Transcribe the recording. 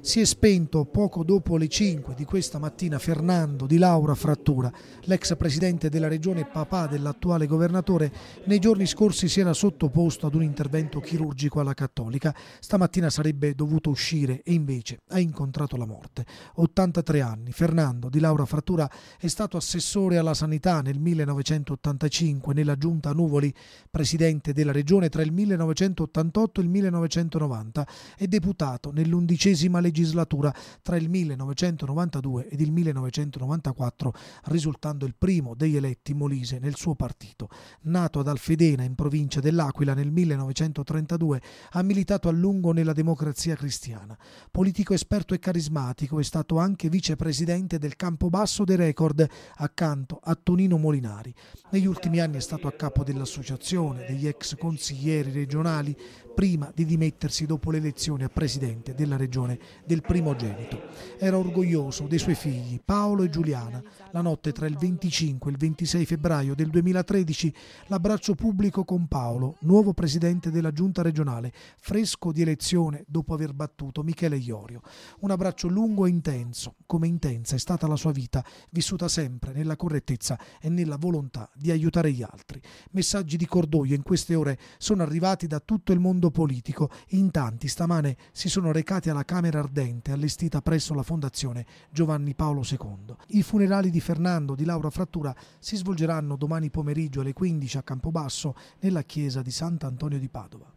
Si è spento poco dopo le 5 di questa mattina Fernando Di Laura Frattura, l'ex presidente della regione papà dell'attuale governatore, nei giorni scorsi si era sottoposto ad un intervento chirurgico alla cattolica. Stamattina sarebbe dovuto uscire e invece ha incontrato la morte. 83 anni, Fernando Di Laura Frattura è stato assessore alla sanità nel 1985 nella giunta Nuvoli, presidente della regione tra il 1988 e il 1990 e deputato nell'11 XI legislatura tra il 1992 ed il 1994, risultando il primo degli eletti Molise nel suo partito. Nato ad Alfedena, in provincia dell'Aquila, nel 1932, ha militato a lungo nella democrazia cristiana. Politico esperto e carismatico, è stato anche vicepresidente del campo basso dei Record, accanto a Tonino Molinari. Negli ultimi anni è stato a capo dell'associazione degli ex consiglieri regionali, prima di dimettersi dopo le elezioni a presidente della della regione, del primogenito. Era orgoglioso dei suoi figli, Paolo e Giuliana. La notte tra il 25 e il 26 febbraio del 2013 l'abbraccio pubblico con Paolo, nuovo presidente della giunta regionale, fresco di elezione dopo aver battuto Michele Iorio. Un abbraccio lungo e intenso, come intensa è stata la sua vita, vissuta sempre nella correttezza e nella volontà di aiutare gli altri. Messaggi di cordoglio in queste ore sono arrivati da tutto il mondo politico. In tanti stamane si sono recati dedicati alla Camera Ardente allestita presso la Fondazione Giovanni Paolo II. I funerali di Fernando di Laura Frattura si svolgeranno domani pomeriggio alle 15 a Campobasso nella chiesa di Sant'Antonio di Padova.